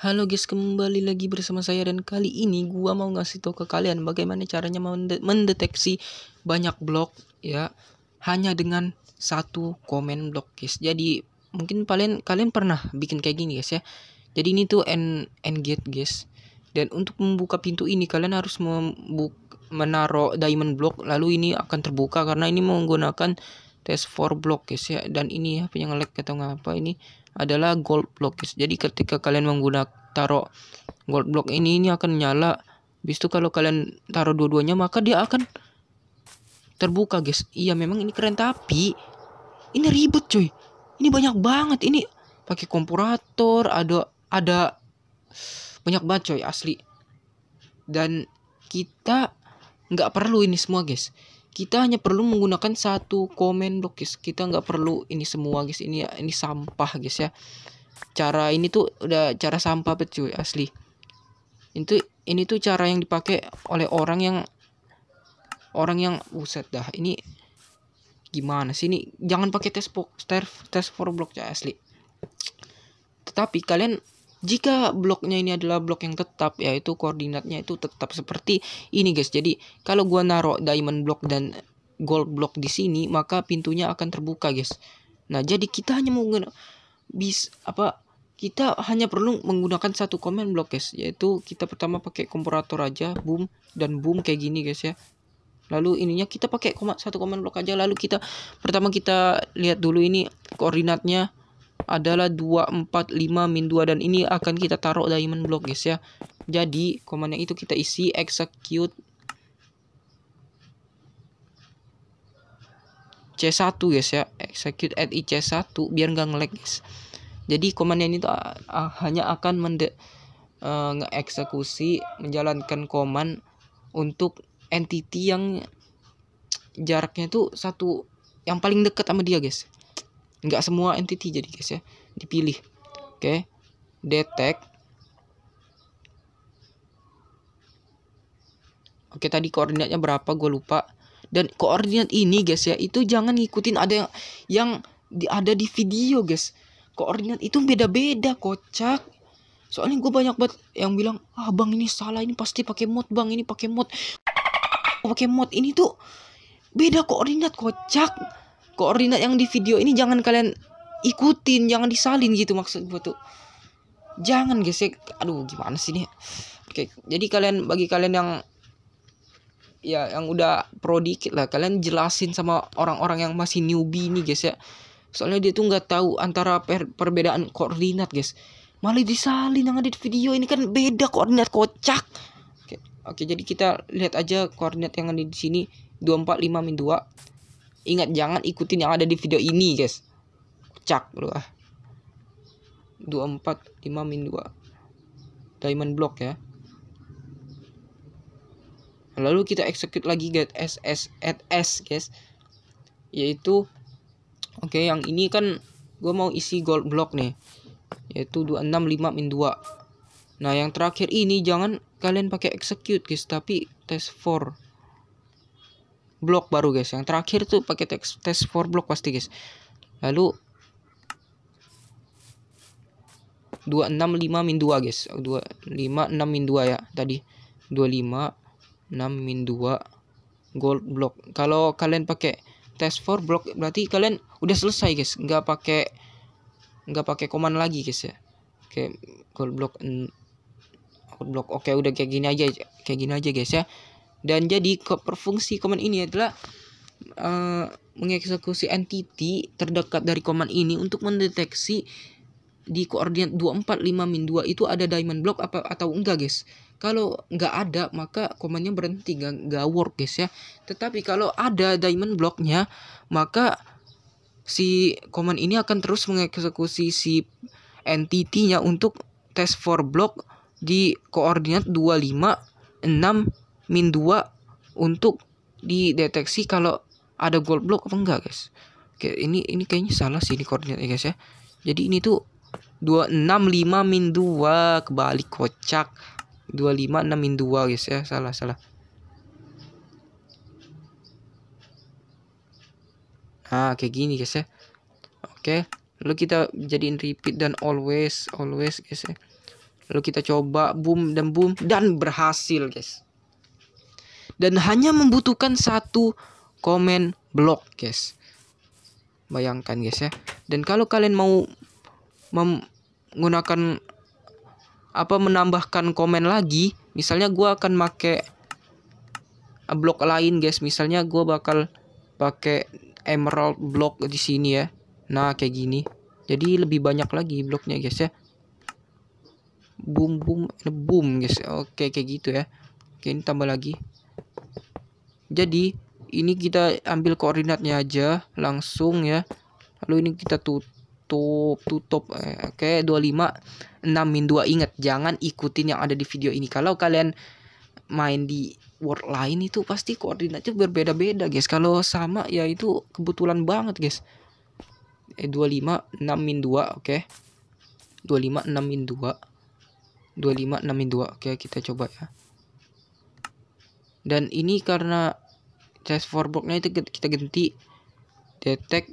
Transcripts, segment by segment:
Halo guys, kembali lagi bersama saya dan kali ini gua mau ngasih tau ke kalian bagaimana caranya mendeteksi banyak blog ya hanya dengan satu komen blog guys. Jadi mungkin kalian kalian pernah bikin kayak gini guys ya. Jadi ini tuh end end gate guys. Dan untuk membuka pintu ini kalian harus membuka menaruh diamond block lalu ini akan terbuka karena ini menggunakan test for block guys ya dan ini ya punya ngelag atau ngapa ini adalah gold block guys jadi ketika kalian menggunakan taruh gold block ini ini akan nyala bis itu kalau kalian taruh dua-duanya maka dia akan terbuka guys iya memang ini keren tapi ini ribet cuy ini banyak banget ini pakai komporator ada ada banyak banget coy asli dan kita nggak perlu ini semua guys kita hanya perlu menggunakan satu komen dok guys kita nggak perlu ini semua guys ini ini sampah guys ya cara ini tuh udah cara sampah bet cuy asli itu ini tuh cara yang dipakai oleh orang yang orang yang buset dah ini gimana sih ini jangan pakai tes tes tes for block ya asli tetapi kalian jika bloknya ini adalah blok yang tetap yaitu koordinatnya itu tetap seperti ini guys jadi kalau gua naruh diamond block dan gold block di sini maka pintunya akan terbuka guys nah jadi kita hanya mau bis apa kita hanya perlu menggunakan satu command block guys yaitu kita pertama pakai komparator aja boom dan boom kayak gini guys ya lalu ininya kita pakai satu command block aja lalu kita pertama kita lihat dulu ini koordinatnya adalah 245 min 2 dan ini akan kita taruh diamond block guys ya jadi komennya itu kita isi execute C1 guys ya execute at IC1 biar nggak ngelag guys jadi komennya ini tuh ah, hanya akan uh, nge-eksekusi menjalankan command untuk entity yang jaraknya itu satu yang paling dekat sama dia guys nggak semua entity jadi guys ya dipilih oke okay. detect oke okay, tadi koordinatnya berapa gue lupa dan koordinat ini guys ya itu jangan ngikutin ada yang yang di, ada di video guys koordinat itu beda-beda kocak soalnya gue banyak banget yang bilang ah bang ini salah ini pasti pakai mod bang ini pakai mod pakai mod ini tuh beda koordinat kocak koordinat yang di video ini jangan kalian ikutin jangan disalin gitu maksud gue tuh jangan gesek aduh gimana sih ini? oke jadi kalian bagi kalian yang ya yang udah pro dikit lah kalian jelasin sama orang-orang yang masih newbie nih guys ya soalnya dia tuh nggak tahu antara per perbedaan koordinat guys malah disalin yang ada di video ini kan beda koordinat kocak oke, oke jadi kita lihat aja koordinat yang ada di sini 245 min 2 Ingat jangan ikutin yang ada di video ini, guys. Cak lu ah. 24 5 min 2. Diamond block ya. Lalu kita execute lagi get SS at S, guys. Yaitu oke okay, yang ini kan gue mau isi gold block nih. Yaitu 265 min 2. Nah, yang terakhir ini jangan kalian pakai execute guys, tapi test for blok baru guys yang terakhir tuh pakai tes test for block pasti guys lalu 265 min 2 guys 256 min 2 ya tadi 25 6 min 2 gold block kalau kalian pakai test for block berarti kalian udah selesai guys nggak pakai nggak pakai command lagi guys ya oke gold block gold block oke udah kayak gini aja kayak gini aja guys ya dan jadi perfungsi command ini adalah uh, mengeksekusi entity terdekat dari command ini untuk mendeteksi di koordinat 245 2 itu ada diamond block apa atau enggak guys kalau enggak ada maka komandnya berhenti nggak nggak work guys ya tetapi kalau ada diamond blocknya maka si command ini akan terus mengeksekusi si entity-nya untuk test for block di koordinat 256 min 2 untuk dideteksi kalau ada gold block apa enggak guys Oke ini ini kayaknya salah sih ini koordinatnya guys ya jadi ini tuh 265 min 2 kebalik kocak lima enam min 2 guys ya salah salah nah kayak gini guys ya oke lalu kita jadiin repeat dan always always guys ya lalu kita coba boom dan boom dan berhasil guys dan hanya membutuhkan satu komen blog guys bayangkan guys ya dan kalau kalian mau menggunakan apa menambahkan komen lagi misalnya gue akan make blok lain guys misalnya gue bakal pakai emerald block di sini ya nah kayak gini jadi lebih banyak lagi bloknya guys ya boom boom boom guys oke kayak gitu ya oke ini tambah lagi jadi ini kita ambil koordinatnya aja langsung ya lalu ini kita tutup tutup eh, oke okay, 25 6 min 2 ingat jangan ikutin yang ada di video ini kalau kalian main di word lain itu pasti koordinatnya berbeda-beda guys kalau sama ya itu kebetulan banget guys eh 25 6 min 2 oke okay. 25 6 min 2 25 6 min 2 oke okay, kita coba ya dan ini karena chest for blocknya itu kita ganti detect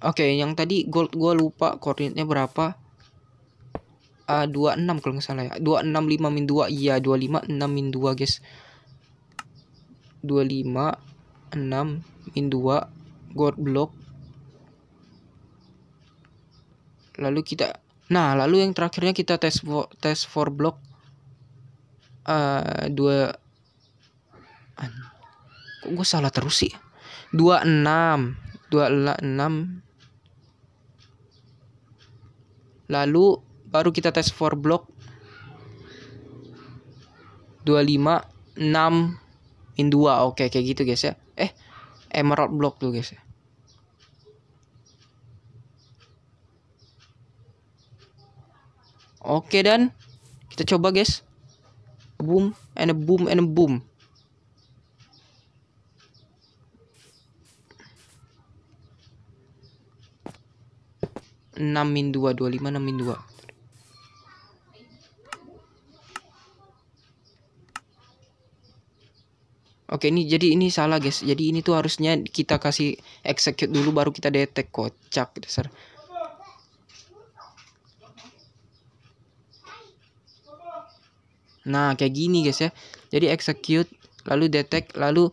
oke okay, yang tadi gold gua lupa koordinatnya berapa uh, ah, 26 kalau nggak salah ya 265 min 2 iya 25 6 min 2 guys 25 6 min 2 gold block lalu kita nah lalu yang terakhirnya kita tes tes for block uh, ah, 2 apaan Kok gue salah terus sih? 26 26 Lalu baru kita tes for block 25 6 min 2 oke kayak gitu guys ya eh emerald block tuh guys ya oke dan kita coba guys boom and a boom and a boom 6 min 2 25 6 min 2 Oke ini jadi ini salah guys Jadi ini tuh harusnya kita kasih execute dulu baru kita detect Kocak dasar gitu, Nah kayak gini guys ya Jadi execute lalu detect lalu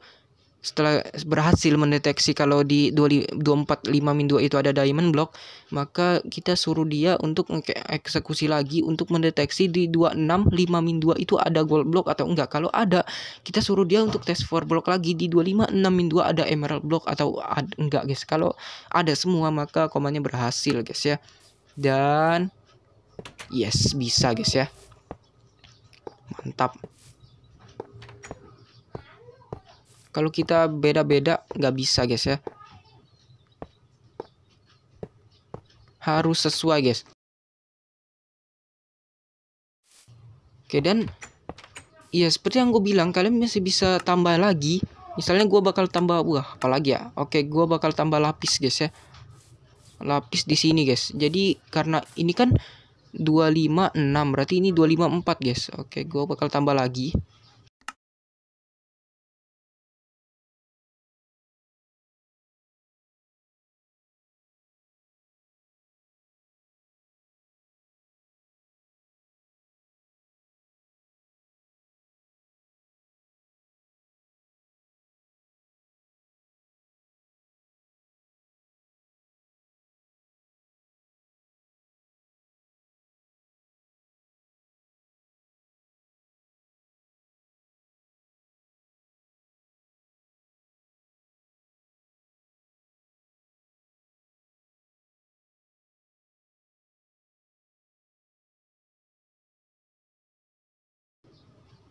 setelah berhasil mendeteksi kalau di 245 2 itu ada diamond block maka kita suruh dia untuk eksekusi lagi untuk mendeteksi di 265 2 itu ada gold block atau enggak kalau ada kita suruh dia untuk tes for block lagi di 256 2 ada emerald block atau ada, enggak guys kalau ada semua maka komanya berhasil guys ya dan yes bisa guys ya mantap Kalau kita beda-beda nggak bisa guys ya. Harus sesuai guys. Oke dan ya seperti yang gue bilang kalian masih bisa tambah lagi. Misalnya gue bakal tambah wah apalagi ya. Oke gue bakal tambah lapis guys ya. Lapis di sini guys. Jadi karena ini kan 256 berarti ini 254 guys. Oke gue bakal tambah lagi.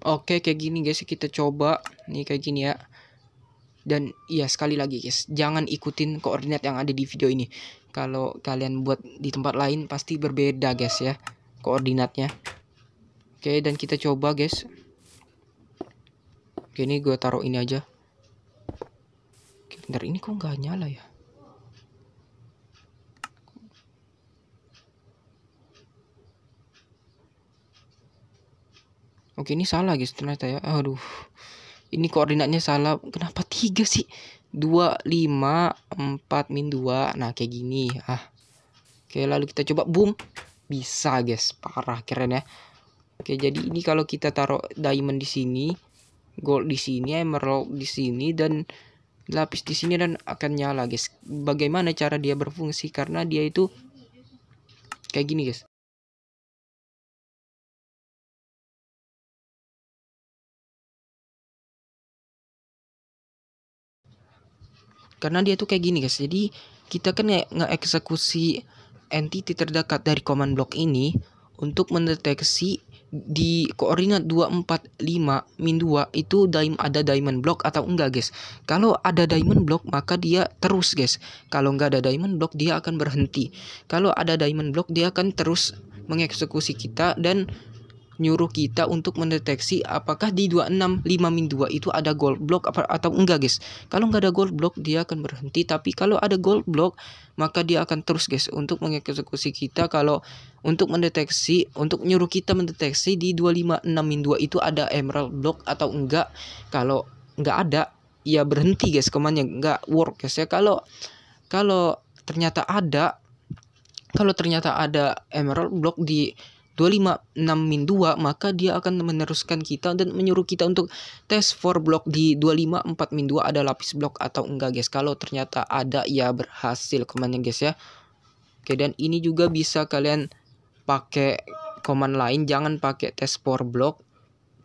Oke, kayak gini guys, kita coba. Nih kayak gini ya. Dan ya sekali lagi guys, jangan ikutin koordinat yang ada di video ini. Kalau kalian buat di tempat lain pasti berbeda guys ya koordinatnya. Oke, dan kita coba guys. Oke, ini gue taruh ini aja. Oke, bentar ini kok nggak nyala ya? Oke ini salah guys ternyata ya. Aduh. Ini koordinatnya salah. Kenapa tiga sih? 2, 5, 4, min 2. Nah kayak gini. Ah. Oke lalu kita coba. Boom. Bisa guys. Parah keren ya. Oke jadi ini kalau kita taruh diamond di sini. Gold di sini. Emerald di sini. Dan lapis di sini dan akan nyala guys. Bagaimana cara dia berfungsi? Karena dia itu kayak gini guys karena dia tuh kayak gini guys jadi kita kan eksekusi entity terdekat dari command block ini untuk mendeteksi di koordinat 245 min 2 itu daim ada diamond block atau enggak guys kalau ada diamond block maka dia terus guys kalau enggak ada diamond block dia akan berhenti kalau ada diamond block dia akan terus mengeksekusi kita dan nyuruh kita untuk mendeteksi apakah di 26 5 min 2 itu ada gold block apa atau enggak guys kalau enggak ada gold block dia akan berhenti tapi kalau ada gold block maka dia akan terus guys untuk mengeksekusi kita kalau untuk mendeteksi untuk nyuruh kita mendeteksi di 256 min 2 itu ada emerald block atau enggak kalau enggak ada ya berhenti guys komannya enggak work guys ya kalau kalau ternyata ada kalau ternyata ada emerald block di 256 min 2 maka dia akan meneruskan kita dan menyuruh kita untuk tes for block di 254 min 2 ada lapis block atau enggak guys kalau ternyata ada ya berhasil komandnya guys ya oke dan ini juga bisa kalian pakai command lain jangan pakai tes for block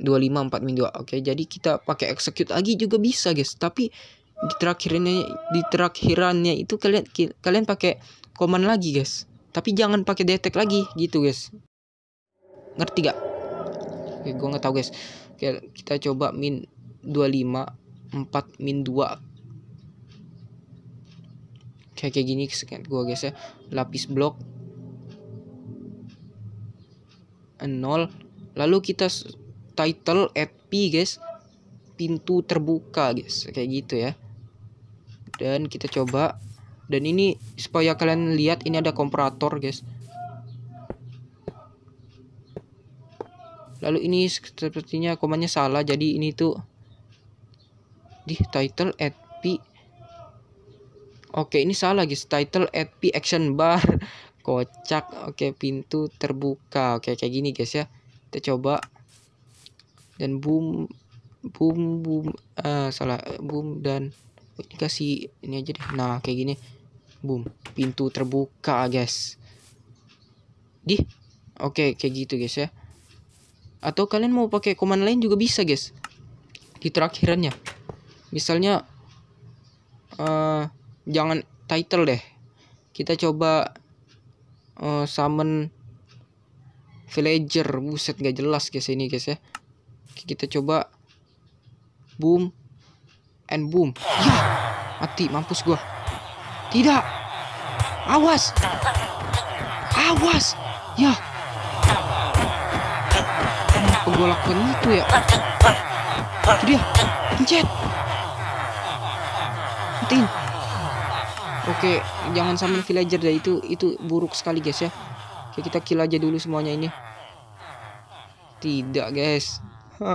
254 min 2 oke jadi kita pakai execute lagi juga bisa guys tapi di terakhirnya di terakhirannya itu kalian kalian pakai command lagi guys tapi jangan pakai detect lagi gitu guys ngerti gak oke gue nggak tahu guys oke kita coba min 25 4 min 2 kayak kayak gini scan gue guys ya lapis blok 0 lalu kita title at P guys pintu terbuka guys kayak gitu ya dan kita coba dan ini supaya kalian lihat ini ada komparator guys lalu ini sepertinya komanya salah jadi ini tuh di title at p oke ini salah guys title at p action bar kocak oke pintu terbuka oke kayak gini guys ya kita coba dan boom boom boom uh, salah boom dan ini kasih ini aja deh nah kayak gini boom pintu terbuka guys di oke kayak gitu guys ya atau kalian mau pakai command lain juga bisa guys di terakhirannya misalnya uh, jangan title deh kita coba uh, summon villager buset gak jelas guys ini guys ya kita coba boom and boom ya mati mampus gua tidak awas awas ya gue lakukan itu ya itu dia pencet matiin oke jangan sama villager deh itu itu buruk sekali guys ya oke kita kill aja dulu semuanya ini tidak guys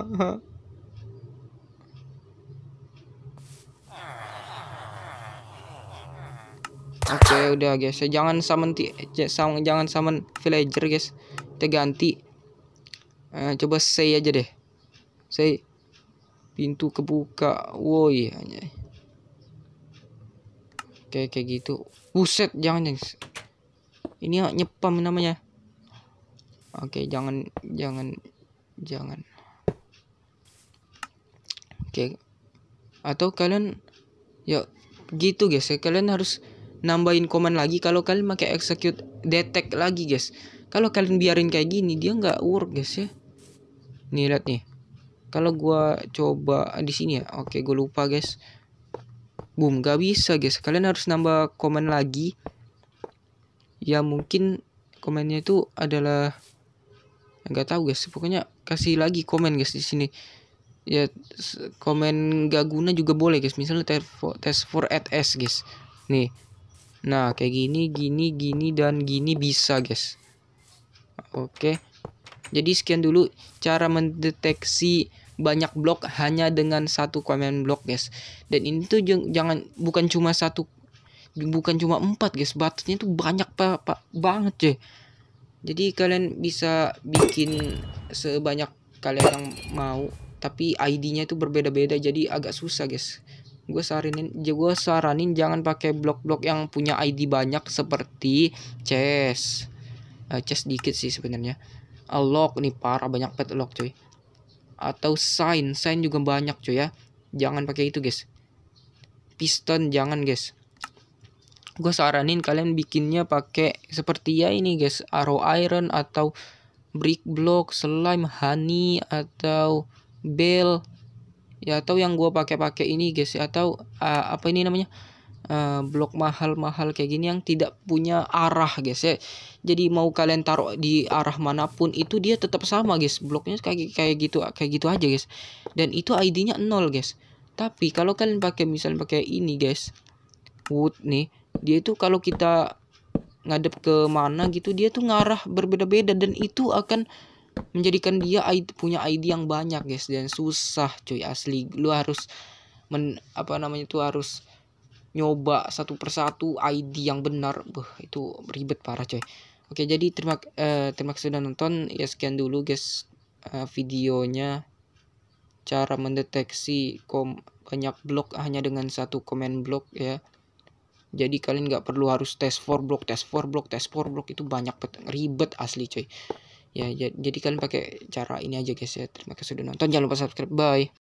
Oke okay, udah guys, jangan summon jangan summon villager guys. Kita ganti eh, coba say aja deh say pintu kebuka woi Oke, kayak kayak gitu buset jangan jangan ini nyepam namanya oke jangan jangan jangan oke atau kalian ya gitu guys kalian harus nambahin komen lagi kalau kalian pakai execute detect lagi guys kalau kalian biarin kayak gini dia nggak work guys ya nih lihat nih kalau gua coba ah, di sini ya oke gue lupa guys boom gak bisa guys kalian harus nambah komen lagi ya mungkin komennya itu adalah ya, nggak tahu guys pokoknya kasih lagi komen guys di sini ya komen gak guna juga boleh guys misalnya tes for, test for at s guys nih nah kayak gini gini gini dan gini bisa guys oke jadi sekian dulu cara mendeteksi banyak blok hanya dengan satu command block guys. Dan ini tuh jangan bukan cuma satu bukan cuma empat guys, batasnya tuh banyak pak pa, banget cuy. Jadi kalian bisa bikin sebanyak kalian yang mau, tapi ID-nya itu berbeda-beda jadi agak susah guys. Gue saranin, gue saranin jangan pakai blok-blok yang punya ID banyak seperti chess. Uh, chess dikit sih sebenarnya lock nih parah banyak pet log cuy atau sign sign juga banyak cuy ya jangan pakai itu guys piston jangan guys gue saranin kalian bikinnya pakai seperti ya ini guys arrow iron atau brick block slime honey atau bell ya atau yang gue pakai pakai ini guys atau uh, apa ini namanya Eh, blok mahal-mahal kayak gini yang tidak punya arah guys ya jadi mau kalian taruh di arah manapun itu dia tetap sama guys bloknya kayak kayak gitu kayak gitu aja guys dan itu ID-nya nol guys tapi kalau kalian pakai misalnya pakai ini guys wood nih dia itu kalau kita ngadep ke mana gitu dia tuh ngarah berbeda-beda dan itu akan menjadikan dia ID, punya ID yang banyak guys dan susah cuy asli lu harus men apa namanya itu harus nyoba satu persatu ID yang benar Buh, itu ribet parah coy oke jadi terima uh, terima kasih sudah nonton ya sekian dulu guys uh, videonya cara mendeteksi kom banyak blok hanya dengan satu komen blok ya jadi kalian nggak perlu harus tes for blok, tes for blok, tes for blok itu banyak ribet asli coy ya jadi kalian pakai cara ini aja guys ya terima kasih sudah nonton jangan lupa subscribe bye